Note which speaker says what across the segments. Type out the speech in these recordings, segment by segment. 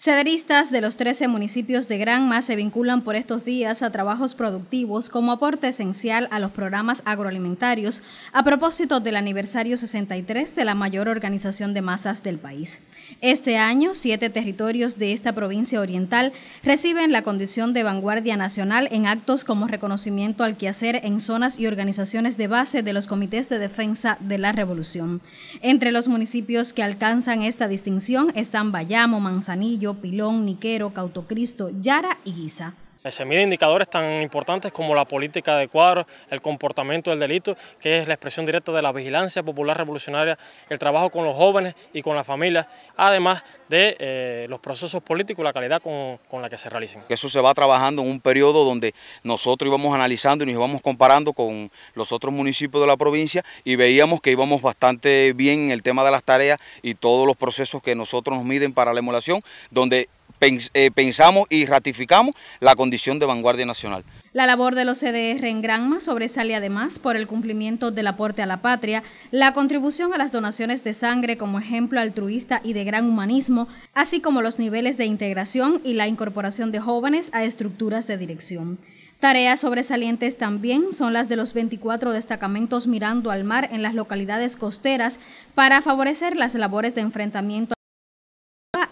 Speaker 1: Cederistas de los 13 municipios de Granma se vinculan por estos días a trabajos productivos como aporte esencial a los programas agroalimentarios a propósito del aniversario 63 de la mayor organización de masas del país. Este año, siete territorios de esta provincia oriental reciben la condición de vanguardia nacional en actos como reconocimiento al quehacer en zonas y organizaciones de base de los comités de defensa de la revolución. Entre los municipios que alcanzan esta distinción están Bayamo, Manzanillo, Pilón, Niquero, Cautocristo, Yara y Guisa.
Speaker 2: Se miden indicadores tan importantes como la política de cuadro, el comportamiento del delito, que es la expresión directa de la vigilancia popular revolucionaria, el trabajo con los jóvenes y con las familias, además de eh, los procesos políticos y la calidad con, con la que se realicen.
Speaker 3: Eso se va trabajando en un periodo donde nosotros íbamos analizando y nos íbamos comparando con los otros municipios de la provincia y veíamos que íbamos bastante bien en el tema de las tareas y todos los procesos que nosotros nos miden para la emulación, donde eh, pensamos y ratificamos la condición de vanguardia nacional.
Speaker 1: La labor de los CDR en Granma sobresale además por el cumplimiento del aporte a la patria, la contribución a las donaciones de sangre como ejemplo altruista y de gran humanismo, así como los niveles de integración y la incorporación de jóvenes a estructuras de dirección. Tareas sobresalientes también son las de los 24 destacamentos mirando al mar en las localidades costeras para favorecer las labores de enfrentamiento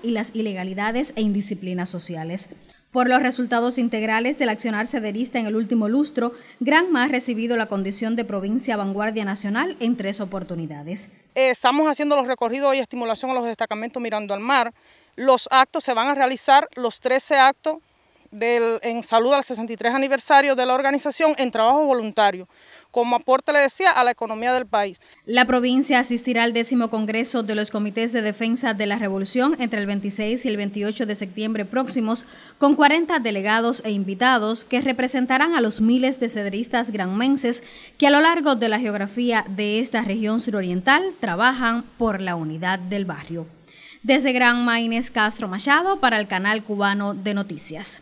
Speaker 1: y las ilegalidades e indisciplinas sociales. Por los resultados integrales del accionar cederista en el último lustro, Granma ha recibido la condición de provincia vanguardia nacional en tres oportunidades.
Speaker 3: Eh, estamos haciendo los recorridos y estimulación a los destacamentos mirando al mar. Los actos se van a realizar, los 13 actos en salud al 63 aniversario de la organización en trabajo voluntario como aporte, le decía, a la economía del país.
Speaker 1: La provincia asistirá al décimo Congreso de los Comités de Defensa de la Revolución entre el 26 y el 28 de septiembre próximos, con 40 delegados e invitados que representarán a los miles de cederistas granmenses que a lo largo de la geografía de esta región suroriental trabajan por la unidad del barrio. Desde Gran Maines Castro Machado para el canal cubano de noticias.